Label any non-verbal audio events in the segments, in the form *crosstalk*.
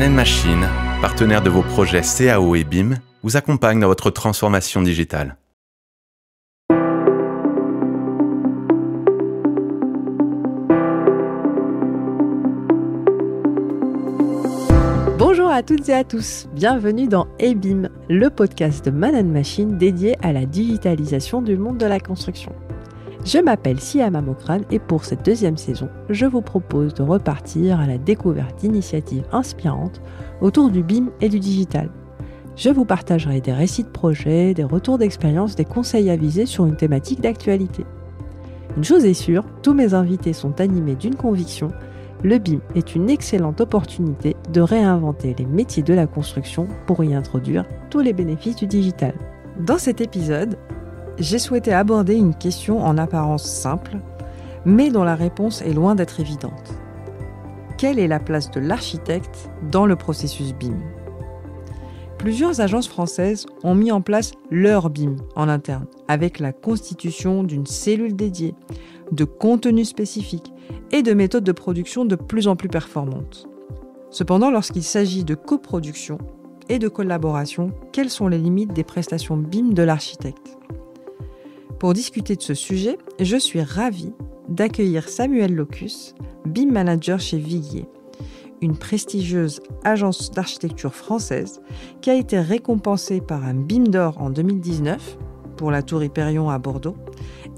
Man Machine, partenaire de vos projets CAO et BIM, vous accompagne dans votre transformation digitale. Bonjour à toutes et à tous, bienvenue dans EBIM, le podcast de Man Machine dédié à la digitalisation du monde de la construction. Je m'appelle Siam Amokran et pour cette deuxième saison, je vous propose de repartir à la découverte d'initiatives inspirantes autour du BIM et du digital. Je vous partagerai des récits de projets, des retours d'expérience, des conseils avisés sur une thématique d'actualité. Une chose est sûre, tous mes invités sont animés d'une conviction, le BIM est une excellente opportunité de réinventer les métiers de la construction pour y introduire tous les bénéfices du digital. Dans cet épisode, j'ai souhaité aborder une question en apparence simple, mais dont la réponse est loin d'être évidente. Quelle est la place de l'architecte dans le processus BIM Plusieurs agences françaises ont mis en place leur BIM en interne, avec la constitution d'une cellule dédiée, de contenus spécifiques et de méthodes de production de plus en plus performantes. Cependant, lorsqu'il s'agit de coproduction et de collaboration, quelles sont les limites des prestations BIM de l'architecte pour discuter de ce sujet, je suis ravie d'accueillir Samuel Locus, BIM Manager chez Viguier, une prestigieuse agence d'architecture française qui a été récompensée par un BIM d'or en 2019 pour la Tour Hyperion à Bordeaux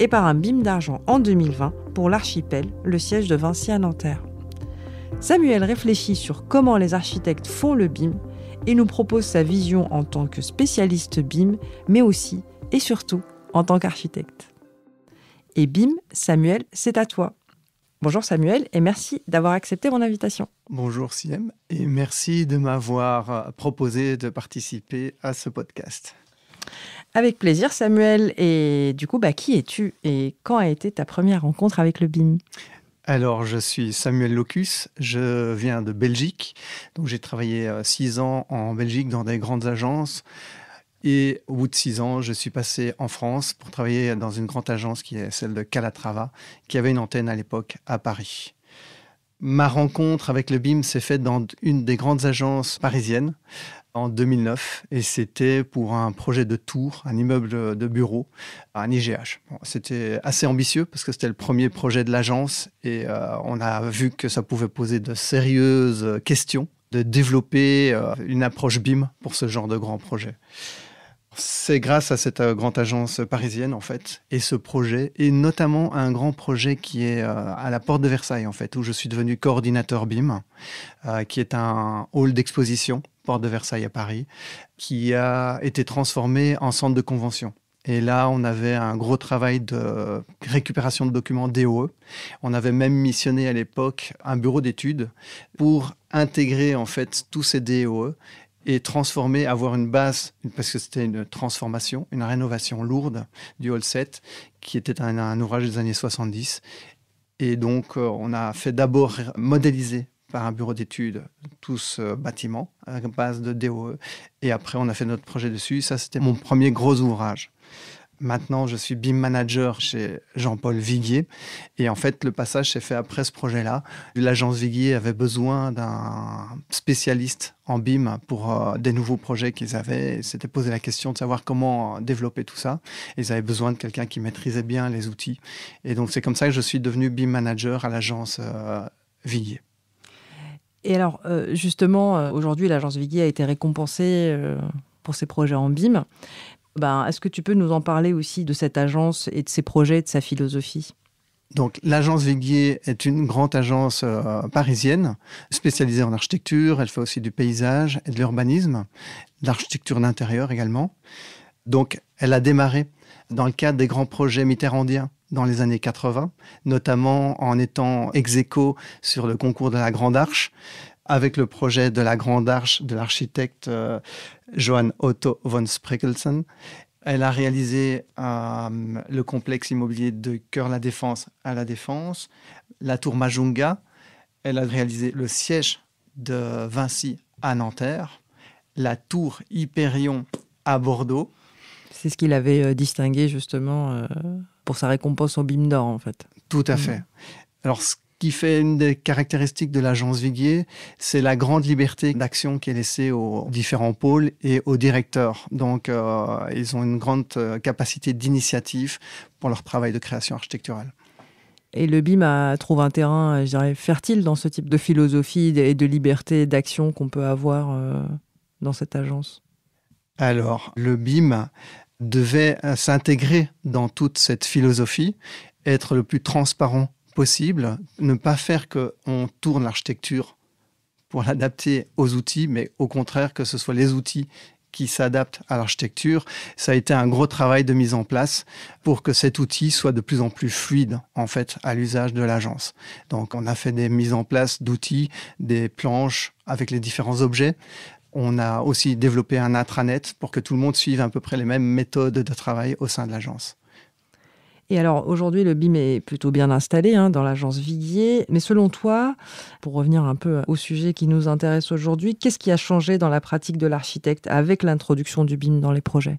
et par un BIM d'argent en 2020 pour l'archipel, le siège de Vinci à Nanterre. Samuel réfléchit sur comment les architectes font le BIM et nous propose sa vision en tant que spécialiste BIM, mais aussi et surtout en tant qu'architecte. Et bim, Samuel, c'est à toi. Bonjour Samuel et merci d'avoir accepté mon invitation. Bonjour Siem et merci de m'avoir euh, proposé de participer à ce podcast. Avec plaisir Samuel. Et du coup, bah, qui es-tu et quand a été ta première rencontre avec le BIM alors, je suis Samuel Locus, je viens de Belgique. Donc, j'ai travaillé euh, six ans en Belgique dans des grandes agences, et au bout de six ans, je suis passé en France pour travailler dans une grande agence qui est celle de Calatrava, qui avait une antenne à l'époque à Paris. Ma rencontre avec le BIM s'est faite dans une des grandes agences parisiennes en 2009 et c'était pour un projet de tour, un immeuble de bureau, un IGH. c'était assez ambitieux parce que c'était le premier projet de l'agence et euh, on a vu que ça pouvait poser de sérieuses questions de développer euh, une approche BIM pour ce genre de grand projet. C'est grâce à cette euh, grande agence parisienne, en fait, et ce projet, et notamment un grand projet qui est euh, à la porte de Versailles, en fait, où je suis devenu coordinateur BIM, euh, qui est un hall d'exposition, porte de Versailles à Paris, qui a été transformé en centre de convention. Et là, on avait un gros travail de récupération de documents DOE. On avait même missionné à l'époque un bureau d'études pour intégrer en fait tous ces DOE et transformer, avoir une base, parce que c'était une transformation, une rénovation lourde du hall 7, qui était un, ouvrage des années 70. Et donc, euh, on a fait d'abord modéliser par un bureau d'études tout ce euh, bâtiment à base de DOE. Et après, on a fait notre projet dessus. Ça, c'était mon mmh. premier gros ouvrage. Maintenant, je suis BIM manager chez Jean-Paul Viguier. Et en fait, le passage s'est fait après ce projet-là. L'agence Viguier avait besoin d'un spécialiste en BIM pour euh, des nouveaux projets qu'ils avaient. Ils s'étaient posé la question de savoir comment euh, développer tout ça. Ils avaient besoin de quelqu'un qui maîtrisait bien les outils. Et donc, c'est comme ça que je suis devenu BIM manager à l'agence Vigier. Euh, Viguier. Et alors, justement, aujourd'hui, l'agence Viguier a été récompensée pour ses projets en BIM. Ben, est-ce que tu peux nous en parler aussi de cette agence et de ses projets, de sa philosophie donc, l'agence Viguier est une grande agence euh, parisienne spécialisée en architecture. Elle fait aussi du paysage et de l'urbanisme, de l'architecture d'intérieur également. Donc, elle a démarré dans le cadre des grands projets mitterrandiens dans les années 80, notamment en étant ex sur le concours de la Grande Arche, avec le projet de la Grande Arche de l'architecte euh, Johann Otto von Spreckelsen. Elle a réalisé euh, le complexe immobilier de Cœur-la-Défense à la Défense, la tour Majunga. Elle a réalisé le siège de Vinci à Nanterre, la tour Hyperion à Bordeaux. C'est ce qu'il avait euh, distingué justement pour sa récompense au BIM d'or en fait. Tout à mm. fait. Alors ce qui fait une des caractéristiques de l'agence Viguier, c'est la grande liberté d'action qui est laissée aux différents pôles et aux directeurs. Donc, euh, ils ont une grande euh, capacité d'initiative pour leur travail de création architecturale. Et le BIM trouve un terrain, euh, je dirais, fertile dans ce type de philosophie et de liberté d'action qu'on peut avoir dans cette agence. Alors, le BIM devait s'intégrer dans toute cette philosophie, être le plus transparent possible, ne pas faire qu'on tourne l'architecture pour l'adapter aux outils, mais au contraire que ce soit les outils qui s'adaptent à l'architecture. Ça a été un gros travail de mise en place pour que cet outil soit de plus en plus fluide en fait à l'usage de l'agence. Donc on a fait des mises en place d'outils, des planches avec les différents objets. On a aussi développé un intranet pour que tout le monde suive à peu près les mêmes méthodes de travail au sein de l'agence. Et alors aujourd'hui, le BIM est plutôt bien installé hein, dans l'agence Viguier. Mais selon toi, pour revenir un peu au sujet qui nous intéresse aujourd'hui, qu'est-ce qui a changé dans la pratique de l'architecte avec l'introduction du BIM dans les projets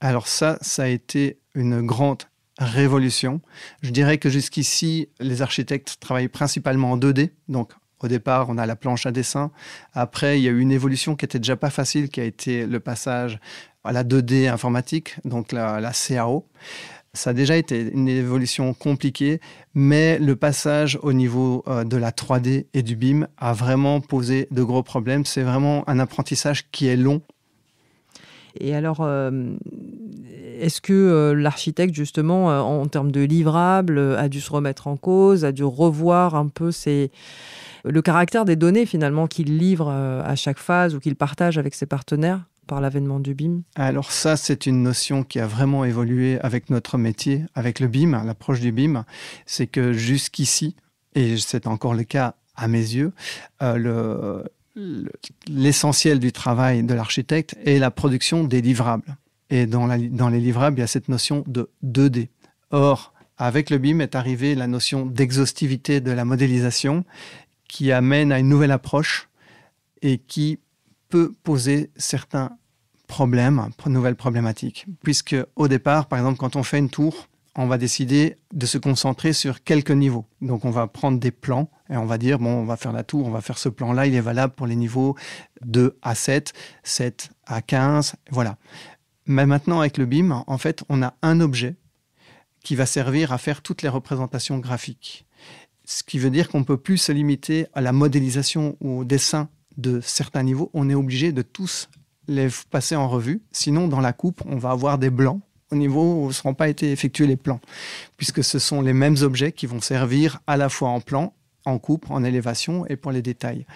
Alors ça, ça a été une grande révolution. Je dirais que jusqu'ici, les architectes travaillaient principalement en 2D, donc au départ, on a la planche à dessin. Après, il y a eu une évolution qui était déjà pas facile, qui a été le passage à la 2D informatique, donc la CAO ça a déjà été une évolution compliquée, mais le passage au niveau euh, de la 3D et du BIM a vraiment posé de gros problèmes. C'est vraiment un apprentissage qui est long. Et alors, euh, est-ce que euh, l'architecte, justement, en termes de livrables, a dû se remettre en cause, a dû revoir un peu le caractère des données, finalement, qu'il livre à chaque phase ou qu'il partage avec ses partenaires par l'avènement du BIM Alors ça, c'est une notion qui a vraiment évolué avec notre métier, avec le BIM, l'approche du BIM. C'est que jusqu'ici, et c'est encore le cas à mes yeux, euh, l'essentiel du travail de l'architecte est la production des livrables. Et dans, dans, les livrables, il y a cette notion de 2D. Or, avec le BIM est arrivée la notion d'exhaustivité de la modélisation qui amène à une nouvelle approche et qui peut poser certains problèmes, nouvelles problématiques. Puisque au départ, par exemple, quand on fait une tour, on va décider de se concentrer sur quelques niveaux. Donc on va prendre des plans et on va dire, bon, on va faire la tour, on va faire ce plan-là, il est valable pour les niveaux 2 à 7, 7 à 15, voilà. Mais maintenant avec le BIM, en fait, on a un objet qui va servir à faire toutes les représentations graphiques. Ce qui veut dire qu'on ne peut plus se limiter à la modélisation ou au dessin de certains niveaux, on est obligé de tous les passer en revue. Sinon, dans la coupe, on va avoir des blancs au niveau où ne seront pas été effectués les plans, puisque ce sont les mêmes objets qui vont servir à la fois en plan, en coupe, en élévation et pour les détails.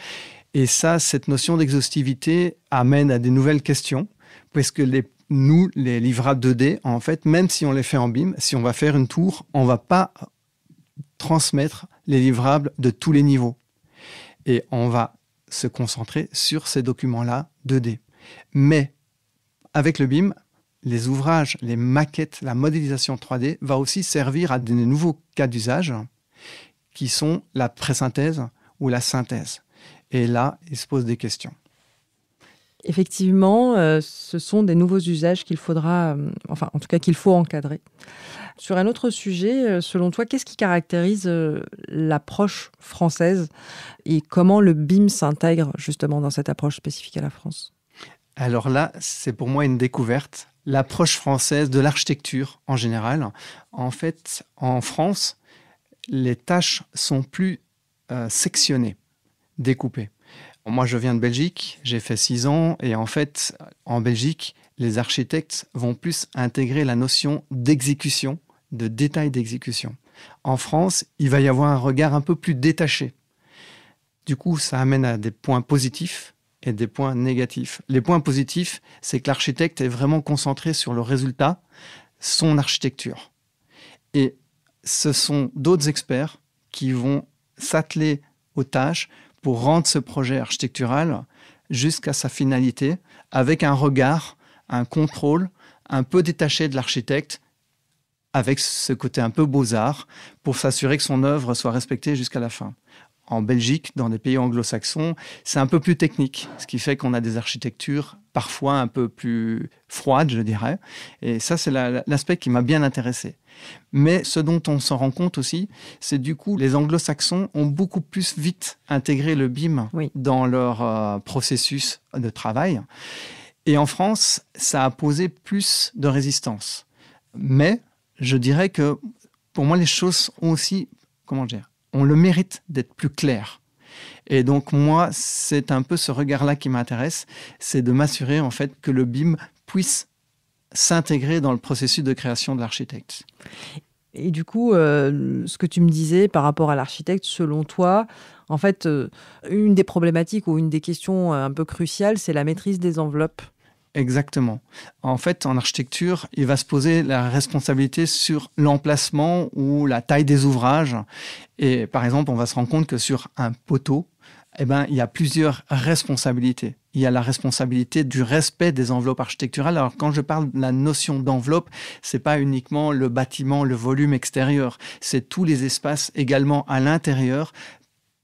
Et ça, cette notion d'exhaustivité amène à des nouvelles questions, puisque les, nous, les livrables 2D, en fait, même si on les fait en BIM, si on va faire une tour, on va pas transmettre les livrables de tous les niveaux. Et on va se concentrer sur ces documents-là 2D. Mais avec le BIM, les ouvrages, les maquettes, la modélisation 3D va aussi servir à de nouveaux cas d'usage qui sont la présynthèse ou la synthèse. Et là, il se pose des questions. Effectivement, euh, ce sont des nouveaux usages qu'il faudra, euh, enfin en tout cas qu'il faut encadrer. Sur un autre sujet, euh, selon toi, qu'est-ce qui caractérise l'approche française et comment le BIM s'intègre justement dans cette approche spécifique à la France Alors là, c'est pour moi une découverte. L'approche française de l'architecture en général. En fait, en France, les tâches sont plus sectionnées, découpées. Moi, je viens de Belgique, j'ai fait six ans, et en fait, en Belgique, les architectes vont plus intégrer la notion d'exécution, de détail d'exécution. En France, il va y avoir un regard un peu plus détaché. Du coup, ça amène à des points positifs et des points négatifs. Les points positifs, c'est que l'architecte est vraiment concentré sur le résultat, son architecture. Et ce sont d'autres experts qui vont s'atteler aux tâches pour rendre ce projet architectural jusqu'à sa finalité avec un regard, un contrôle un peu détaché de l'architecte avec ce côté un peu beaux-arts pour s'assurer que son œuvre soit respectée jusqu'à la fin. En Belgique, dans les pays anglo-saxons, c'est un peu plus technique, ce qui fait qu'on a des architectures parfois un peu plus froide, je dirais. Et ça, c'est l'aspect qui m'a bien intéressé. Mais ce dont on s'en rend compte aussi, c'est du coup, les anglo-saxons ont beaucoup plus vite intégré le BIM dans leur euh, processus de travail. Et en France, ça a posé plus de résistance. Mais je dirais que pour moi, les choses ont aussi, comment dire, on le mérite d'être plus clair. Et donc moi, c'est un peu ce regard-là qui m'intéresse, c'est de m'assurer en fait que le BIM puisse s'intégrer dans le processus de création de l'architecte. Et du coup, euh, ce que tu me disais par rapport à l'architecte, selon toi, en fait, euh, une des problématiques ou une des questions euh, un peu cruciales, c'est la maîtrise des enveloppes. Exactement. En fait, en architecture, il va se poser la responsabilité sur l'emplacement ou la taille des ouvrages. Et par exemple, on va se rendre compte que sur un poteau, eh ben, il y a plusieurs responsabilités. Il y a la responsabilité du respect des enveloppes architecturales. Alors, quand je parle de la notion d'enveloppe, c'est pas uniquement le bâtiment, le volume extérieur. C'est tous les espaces également à l'intérieur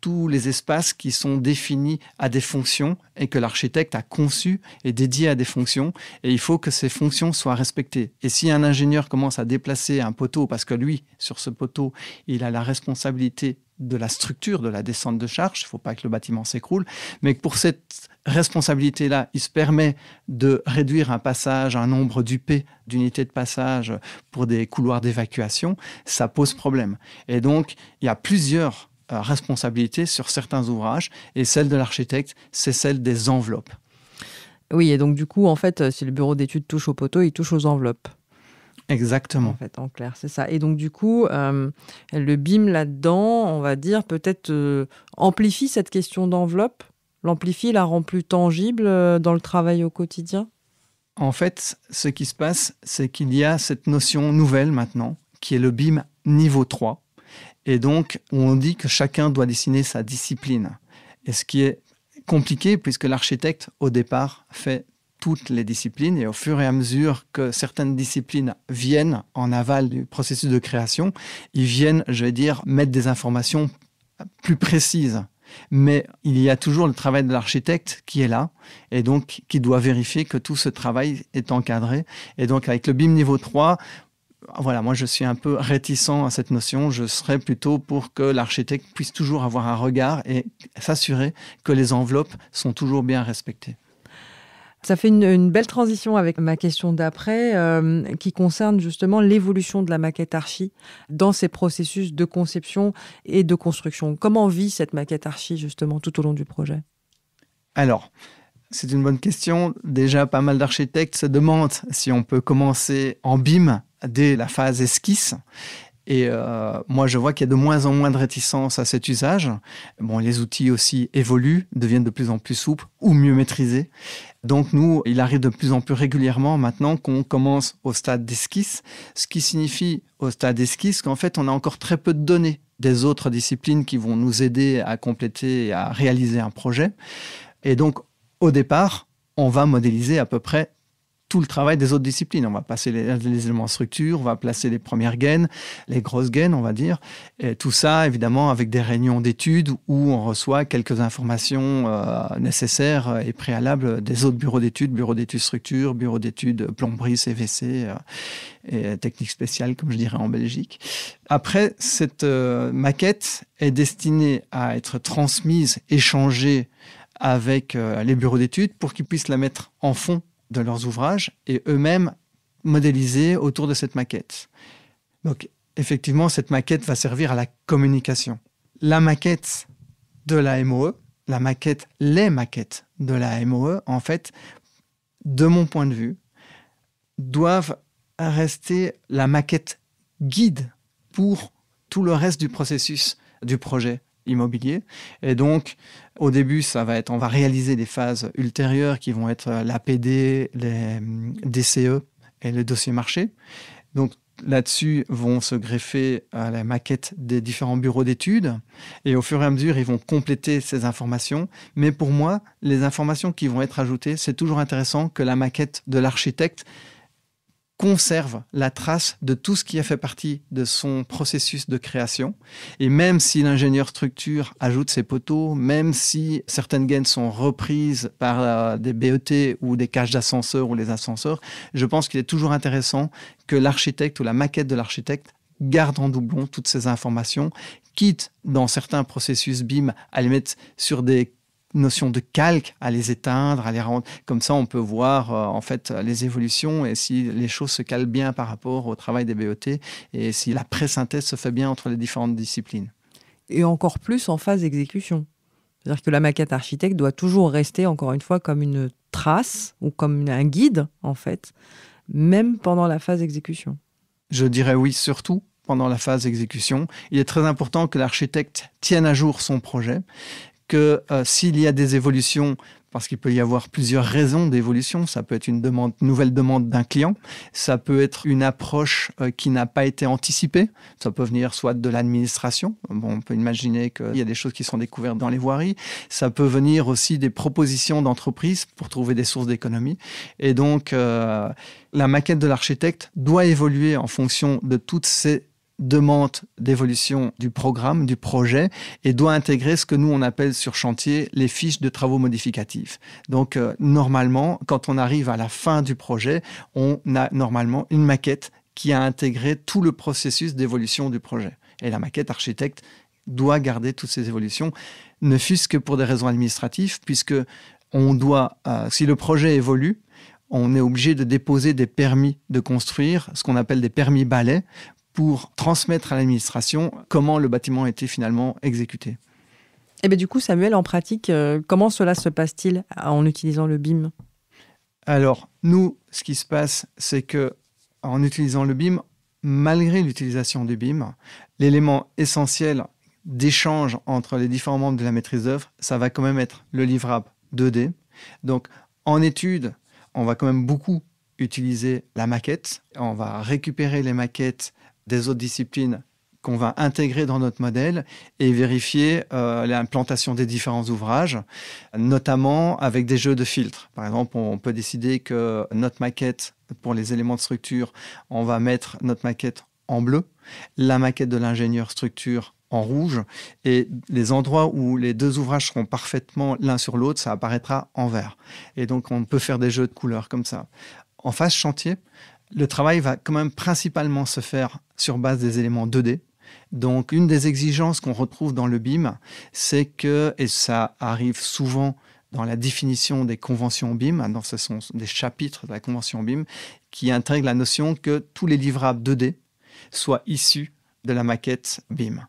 tous les espaces qui sont définis à des fonctions et que l'architecte a conçu et dédié à des fonctions. Et il faut que ces fonctions soient respectées. Et si un ingénieur commence à déplacer un poteau parce que lui, sur ce poteau, il a la responsabilité de la structure, de la descente de charge, il ne faut pas que le bâtiment s'écroule, mais pour cette responsabilité-là, il se permet de réduire un passage, un nombre d'UP, d'unités de passage pour des couloirs d'évacuation, ça pose problème. Et donc, il y a plusieurs euh, responsabilité sur certains ouvrages et celle de l'architecte, c'est celle des enveloppes. Oui, et donc du coup, en fait, si le bureau d'études touche au poteau, il touche aux enveloppes. Exactement. En en clair, c'est ça. Et donc, du coup, euh, le BIM là-dedans, on va dire, peut-être euh, amplifie cette question d'enveloppe, l'amplifie, la rend plus tangible dans le travail au quotidien En fait, ce qui se passe, c'est qu'il y a cette notion nouvelle maintenant, qui est le BIM niveau 3, et donc, on dit que chacun doit dessiner sa discipline. Et ce qui est compliqué, puisque l'architecte, au départ, fait toutes les disciplines, et au fur et à mesure que certaines disciplines viennent en aval du processus de création, ils viennent, je vais dire, mettre des informations plus précises mais il y a toujours le travail de l'architecte qui est là et donc qui doit vérifier que tout ce travail est encadré. Et donc avec le BIM niveau 3, voilà, moi je suis un peu réticent à cette notion. Je serais plutôt pour que l'architecte puisse toujours avoir un regard et s'assurer que les enveloppes sont toujours bien respectées. Ça fait une, belle transition avec ma question d'après, euh, qui concerne justement l'évolution de la maquette archi dans ces processus de conception et de construction. Comment vit cette maquette archi justement tout au long du projet Alors, c'est une bonne question. Déjà, pas mal d'architectes se demandent si on peut commencer en BIM dès la phase esquisse. Et euh, moi, je vois qu'il y a de moins en moins de réticence à cet usage. Bon, les outils aussi évoluent, deviennent de plus en plus souples ou mieux maîtrisés. Donc nous, il arrive de plus en plus régulièrement maintenant qu'on commence au stade d'esquisse, ce qui signifie au stade d'esquisse qu'en fait, on a encore très peu de données des autres disciplines qui vont nous aider à compléter et à réaliser un projet. Et donc, au départ, on va modéliser à peu près tout le travail des autres disciplines. On va passer les, éléments structure, on va placer les premières gaines, les grosses gaines, on va dire. Et tout ça, évidemment, avec des réunions d'études où on reçoit quelques informations euh, nécessaires et préalables des autres bureaux d'études, bureaux d'études structure, bureaux d'études plomberie, CVC euh, et technique spéciale, comme je dirais en Belgique. Après, cette euh, maquette est destinée à être transmise, échangée avec les bureaux d'études pour qu'ils puissent la mettre en fond de leurs ouvrages et eux-mêmes modéliser autour de cette maquette. Donc effectivement, cette maquette va servir à la communication. La maquette de la MOE, la maquette, les maquettes de la MOE, en fait, de mon point de vue, doivent rester la maquette guide pour tout le reste du processus du projet immobilier. Et donc, au début, ça va être, on va réaliser des phases ultérieures qui vont être l'APD, les mm, DCE et le dossier marché. Donc, là-dessus vont se greffer euh, la maquette des différents bureaux d'études et au fur et à mesure, ils vont compléter ces informations. Mais pour moi, les informations qui vont être ajoutées, c'est toujours intéressant que la maquette de l'architecte conserve la trace de tout ce qui a fait partie de son processus de création. Et même si l'ingénieur structure ajoute ses poteaux, même si certaines gaines sont reprises par euh, des BET ou des cages d'ascenseurs ou les ascenseurs, je pense qu'il est toujours intéressant que l'architecte ou la maquette de l'architecte garde en doublon toutes ces informations, quitte dans certains processus BIM à les mettre sur des notion de calque, à les éteindre, à les rendre. Comme ça, on peut voir euh, en fait euh, les évolutions et si les choses se calent bien par rapport au travail des BOT e et si la présynthèse se fait bien entre les différentes disciplines. Et encore plus en phase d'exécution. C'est-à-dire que la maquette architecte doit toujours rester, encore une fois, comme une trace ou comme un guide, en fait, même pendant la phase d'exécution. Je dirais oui, surtout pendant la phase d'exécution. Il est très important que l'architecte tienne à jour son projet, que euh, s'il y a des évolutions, parce qu'il peut y avoir plusieurs raisons d'évolution. Ça peut être une demande, nouvelle demande d'un client, ça peut être une approche euh, qui n'a pas été anticipée, ça peut venir soit de l'administration, bon, on peut imaginer qu'il y a des choses qui sont découvertes dans les voiries, ça peut venir aussi des propositions d'entreprises pour trouver des sources d'économie. Et donc, euh, la maquette de l'architecte doit évoluer en fonction de toutes ces demande d'évolution du programme, du projet, et doit intégrer ce que nous on appelle sur chantier les fiches de travaux modificatifs. Donc euh, normalement, quand on arrive à la fin du projet, on a normalement une maquette qui a intégré tout le processus d'évolution du projet. Et la maquette architecte doit garder toutes ces évolutions, ne fût-ce que pour des raisons administratives, puisque on doit, euh, si le projet évolue, on est obligé de déposer des permis de construire, ce qu'on appelle des permis balais, pour transmettre à l'administration comment le bâtiment a été finalement exécuté. Et eh bien du coup, Samuel, en pratique, euh, comment cela se passe-t-il euh, en utilisant le BIM Alors, nous, ce qui se passe, c'est que en utilisant le BIM, malgré l'utilisation du BIM, l'élément essentiel d'échange entre les différents membres de la maîtrise d'œuvre, ça va quand même être le livrable 2D. Donc, en étude, on va quand même beaucoup utiliser la maquette. On va récupérer les maquettes des autres disciplines qu'on va intégrer dans notre modèle et vérifier euh, l'implantation des différents ouvrages, notamment avec des jeux de filtres. Par exemple, on peut décider que notre maquette, pour les éléments de structure, on va mettre notre maquette en bleu, la maquette de l'ingénieur structure en rouge, et les endroits où les deux ouvrages seront parfaitement l'un sur l'autre, ça apparaîtra en vert. Et donc on peut faire des jeux de couleurs comme ça. En phase chantier, le travail va quand même principalement se faire sur base des éléments 2D. Donc, une des exigences qu'on retrouve dans le BIM, c'est que, et ça arrive souvent dans la définition des conventions BIM, hein, dans ce sont des chapitres de la convention BIM, qui intègrent la notion que tous les livrables 2D soient issus de la maquette BIM.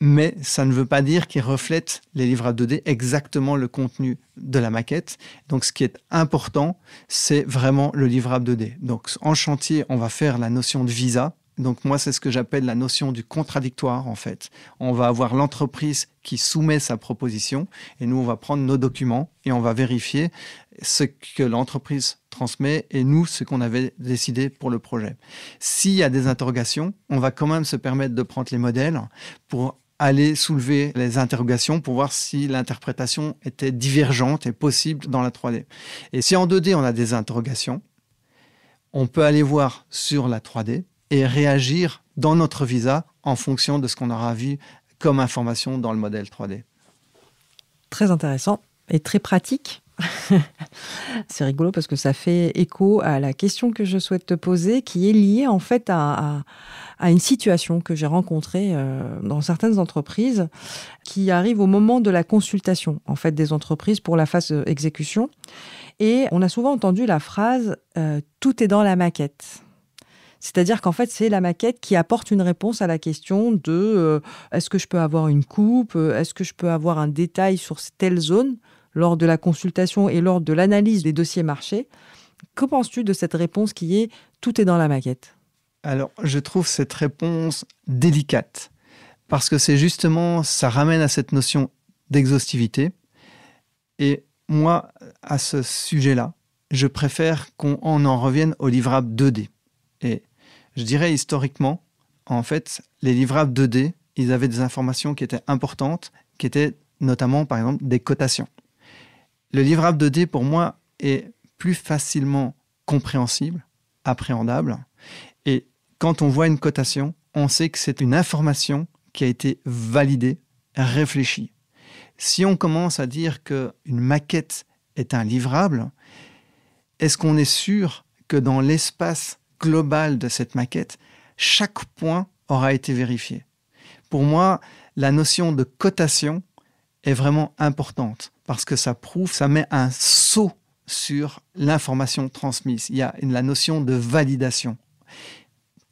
Mais ça ne veut pas dire qu'ils reflètent les livrables 2D exactement le contenu de la maquette. Donc ce qui est important, c'est vraiment le livrable 2D. Donc en chantier, on va faire la notion de visa, donc moi, c'est ce que j'appelle la notion du contradictoire, en fait. On va avoir l'entreprise qui soumet sa proposition et nous, on va prendre nos documents et on va vérifier ce que l'entreprise transmet et nous, ce qu'on avait décidé pour le projet. S'il y a des interrogations, on va quand même se permettre de prendre les modèles pour aller soulever les interrogations pour voir si l'interprétation était divergente et possible dans la 3D. Et si en 2D, on a des interrogations, on peut aller voir sur la 3D et réagir dans notre visa en fonction de ce qu'on aura vu comme information dans le modèle 3D. Très intéressant et très pratique. *laughs* c'est rigolo parce que ça fait écho à la question que je souhaite te poser, qui est liée en fait à, une situation que j'ai rencontrée euh, dans certaines entreprises qui arrive au moment de la consultation en fait des entreprises pour la phase exécution. Et on a souvent entendu la phrase euh, tout est dans la maquette. C'est-à-dire qu'en fait, c'est la maquette qui apporte une réponse à la question de euh, est-ce que je peux avoir une coupe euh, Est-ce que je peux avoir un détail sur telle zone lors de la consultation et lors de l'analyse des dossiers marchés Que penses-tu de cette réponse qui est tout est dans la maquette Alors, je trouve cette réponse délicate parce que c'est justement, ça ramène à cette notion d'exhaustivité. Et moi, à ce sujet-là, je préfère qu'on en, revienne au livrable 2D. Et je dirais historiquement, en fait, les livrables 2D, ils avaient des informations qui étaient importantes, qui étaient notamment, par exemple, des cotations. Le livrable 2D, pour moi, est plus facilement compréhensible, appréhendable. Et quand on voit une cotation, on sait que c'est une information qui a été validée, réfléchie. Si on commence à dire qu'une maquette est un livrable, est-ce qu'on est sûr que dans l'espace global de cette maquette, chaque point aura été vérifié. Pour moi, la notion de cotation est vraiment importante parce que ça prouve, ça met un saut sur l'information transmise. Il y a la notion de validation.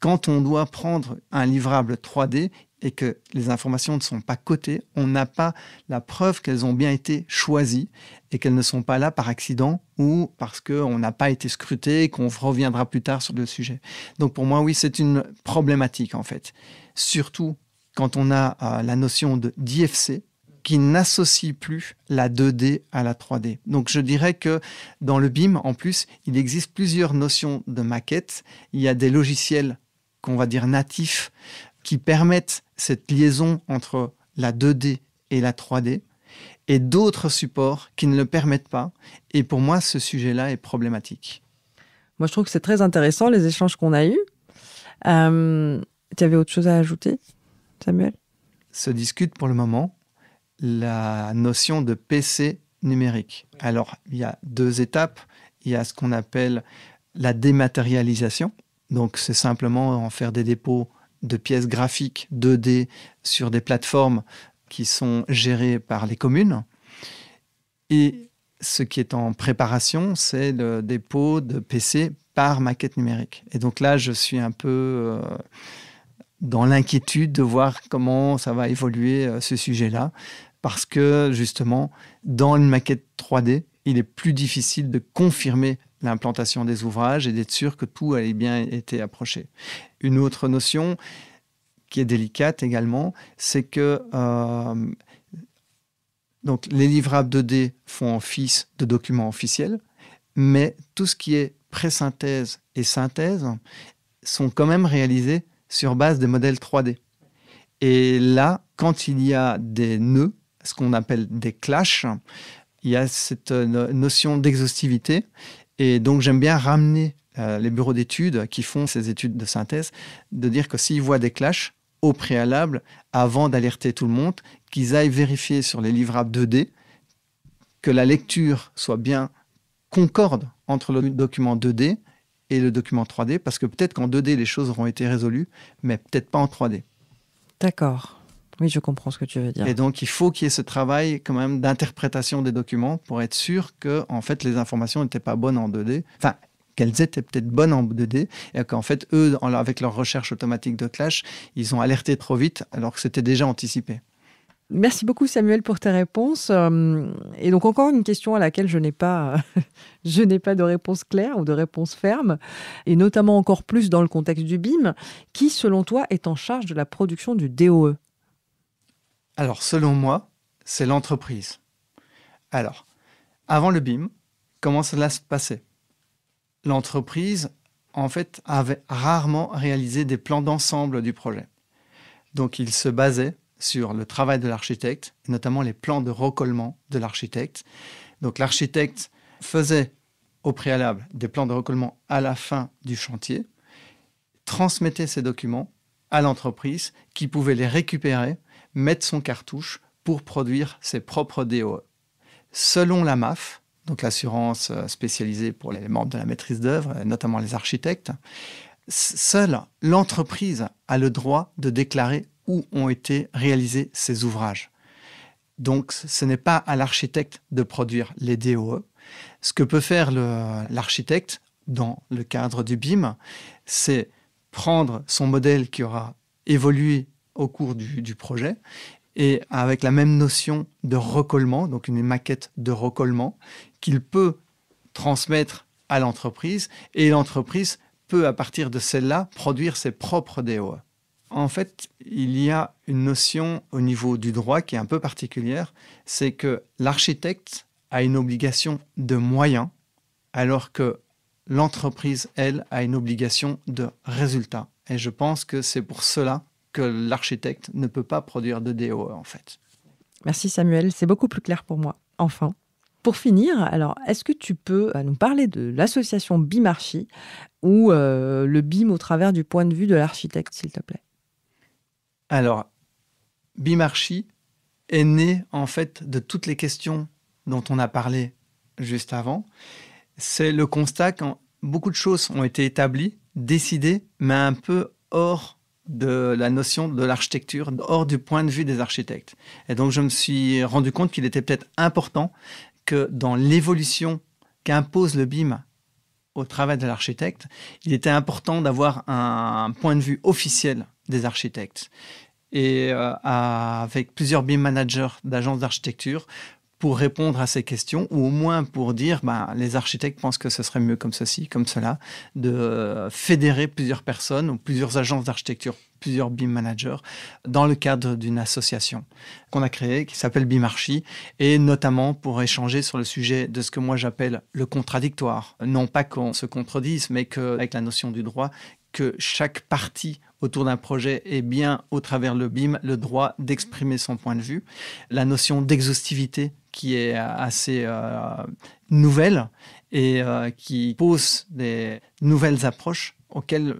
Quand on doit prendre un livrable 3D, et que les informations ne sont pas cotées, on n'a pas la preuve qu'elles ont bien été choisies et qu'elles ne sont pas là par accident ou parce qu'on n'a pas été scruté et qu'on reviendra plus tard sur le sujet. Donc pour moi, oui, c'est une problématique en fait. Surtout quand on a euh, la notion de DFC qui n'associe plus la 2D à la 3D. Donc je dirais que dans le BIM, en plus, il existe plusieurs notions de maquettes. Il y a des logiciels qu'on va dire natifs qui permettent cette liaison entre la 2D et la 3D, et d'autres supports qui ne le permettent pas. Et pour moi, ce sujet-là est problématique. Moi, je trouve que c'est très intéressant les échanges qu'on a eus. Euh, tu avais autre chose à ajouter, Samuel Se discute pour le moment la notion de PC numérique. Alors, il y a deux étapes. Il y a ce qu'on appelle la dématérialisation. Donc, c'est simplement en faire des dépôts de pièces graphiques 2D sur des plateformes qui sont gérées par les communes. Et ce qui est en préparation, c'est le dépôt de PC par maquette numérique. Et donc là, je suis un peu euh, dans l'inquiétude de voir comment ça va évoluer euh, ce sujet-là, parce que justement, dans une maquette 3D, il est plus difficile de confirmer l'implantation des ouvrages et d'être sûr que tout allait bien été approché. Une autre notion qui est délicate également, c'est que euh, donc les livrables 2D font office de documents officiels, mais tout ce qui est pré-synthèse et synthèse sont quand même réalisés sur base des modèles 3D. Et là, quand il y a des nœuds, ce qu'on appelle des clashs, il y a cette euh, notion d'exhaustivité et donc j'aime bien ramener euh, les bureaux d'études qui font ces études de synthèse, de dire que s'ils voient des clashs, au préalable, avant d'alerter tout le monde, qu'ils aillent vérifier sur les livrables 2D que la lecture soit bien concorde entre le document 2D et le document 3D, parce que peut-être qu'en 2D, les choses auront été résolues, mais peut-être pas en 3D. D'accord. Oui, je comprends ce que tu veux dire. Et donc, il faut qu'il y ait ce travail quand même d'interprétation des documents pour être sûr que, en fait, les informations n'étaient pas bonnes en 2D. Enfin, qu'elles étaient peut-être bonnes en 2D et qu'en fait, eux, avec leur recherche automatique de clash, ils ont alerté trop vite alors que c'était déjà anticipé. Merci beaucoup Samuel pour tes réponses. Euh, et donc encore une question à laquelle je n'ai pas, *laughs* je n'ai pas de réponse claire ou de réponse ferme, et notamment encore plus dans le contexte du BIM, qui selon toi est en charge de la production du DOE alors, selon moi, c'est l'entreprise. Alors, avant le BIM, comment cela se passait L'entreprise, en fait, avait rarement réalisé des plans d'ensemble du projet. Donc, il se basait sur le travail de l'architecte, notamment les plans de recollement de l'architecte. Donc, l'architecte faisait au préalable des plans de recollement à la fin du chantier, transmettait ces documents à l'entreprise qui pouvait les récupérer mettre son cartouche pour produire ses propres DOE. Selon la MAF, donc l'assurance euh, spécialisée pour les membres de la maîtrise d'œuvre, euh, notamment les architectes, seule l'entreprise a le droit de déclarer où ont été réalisés ces ouvrages. Donc ce n'est pas à l'architecte de produire les DOE. Ce que peut faire l'architecte dans le cadre du BIM, c'est prendre son modèle qui aura évolué au cours du, projet et avec la même notion de recollement, donc une maquette de recollement qu'il peut transmettre à l'entreprise et l'entreprise peut à partir de celle-là produire ses propres DOE. En fait, il y a une notion au niveau du droit qui est un peu particulière, c'est que l'architecte a une obligation de moyens alors que l'entreprise, elle, a une obligation de résultat. Et je pense que c'est pour cela que l'architecte ne peut pas produire de DOE en fait. Merci Samuel, c'est beaucoup plus clair pour moi. Enfin. Pour finir, alors est-ce que tu peux euh, nous parler de l'association Bimarchi ou euh, le BIM au travers du point de vue de l'architecte, s'il te plaît Alors, Bimarchi est né en fait de toutes les questions dont on a parlé juste avant. C'est le constat quand beaucoup de choses ont été établies, décidées, mais un peu hors de la notion de l'architecture hors du point de vue des architectes. Et donc je me suis rendu compte qu'il était peut-être important que dans l'évolution qu'impose le BIM au travail de l'architecte, il était important d'avoir un point de vue officiel des architectes. Et euh, avec plusieurs BIM managers d'agences d'architecture, pour répondre à ces questions, ou au moins pour dire, ben, les architectes pensent que ce serait mieux comme ceci, comme cela, de euh, fédérer plusieurs personnes ou plusieurs agences d'architecture, plusieurs BIM managers, dans le cadre d'une association qu'on a créée, qui s'appelle BIMarchi, et notamment pour échanger sur le sujet de ce que moi j'appelle le contradictoire. Non pas qu'on se contredise, mais qu'avec la notion du droit, que chaque partie autour d'un projet et bien, au travers le BIM, le droit d'exprimer son point de vue. La notion d'exhaustivité qui est assez euh, nouvelle et euh, qui pose des nouvelles approches auxquelles,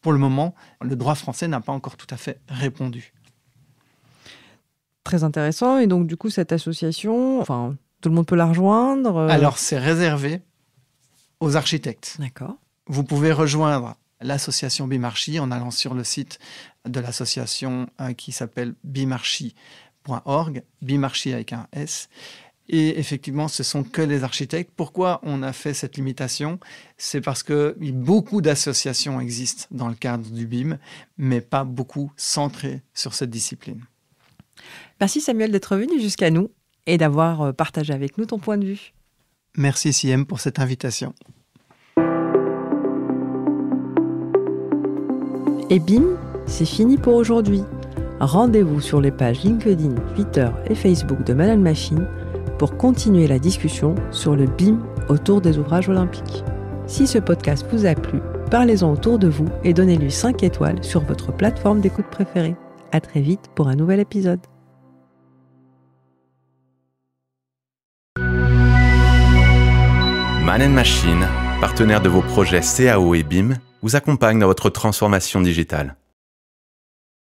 pour le moment, le droit français n'a pas encore tout à fait répondu. Très intéressant. Et donc, du coup, cette association, enfin, tout le monde peut la rejoindre. Euh Alors, c'est réservé aux architectes. D'accord. Vous pouvez rejoindre l'association Bimarchi en allant sur le site de l'association euh, qui s'appelle bimarchi.org, bimarchi avec un S. Et effectivement, ce sont que les architectes. Pourquoi on a fait cette limitation C'est parce que beaucoup d'associations existent dans le cadre du BIM, mais pas beaucoup centrées sur cette discipline. Merci Samuel d'être venu jusqu'à nous et d'avoir euh, partagé avec nous ton point de vue. Merci CM pour cette invitation. Et bim, c'est fini pour aujourd'hui. Rendez-vous sur les pages LinkedIn, Twitter et Facebook de Madame Machine pour continuer la discussion sur le BIM autour des ouvrages olympiques. Si ce podcast vous a plu, parlez-en autour de vous et donnez-lui 5 étoiles sur votre plateforme d'écoute préférée. À très vite pour un nouvel épisode. Man Machine, partenaire de vos projets CAO et BIM, vous accompagne dans votre transformation digitale.